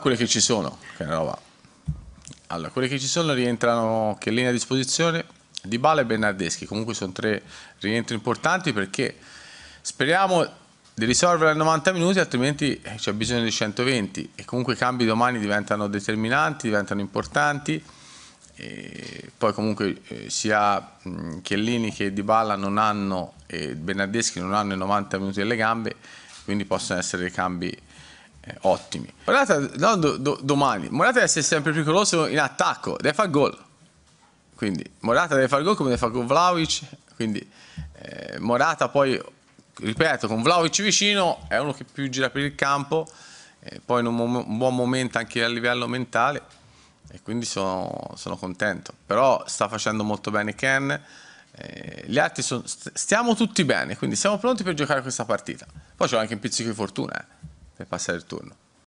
Quelle che ci sono, che roba. Allora, quelle che ci sono rientrano che linea a disposizione di Bala e Bernardeschi. Comunque sono tre rientri importanti perché speriamo di risolvere a 90 minuti, altrimenti eh, c'è bisogno di 120 e comunque i cambi domani diventano determinanti, diventano importanti. E poi comunque eh, sia Chiellini che Di Bala non hanno e Bernardeschi non hanno i 90 minuti alle gambe, quindi possono essere dei cambi eh, ottimi. Morata, no, do, do, domani, Morata deve essere sempre pericoloso in attacco, deve fare gol. Quindi Morata deve fare gol come deve fare con Vlaovic, quindi eh, Morata poi, ripeto, con Vlaovic vicino è uno che più gira per il campo, eh, poi in un, mom- un, buon momento anche a livello mentale e quindi sono, sono contento. Però sta facendo molto bene Ken, eh, gli altri sono, stiamo tutti bene, quindi siamo pronti per giocare questa partita. Poi c'è anche un pizzico di fortuna. Eh. Me pasa el turno.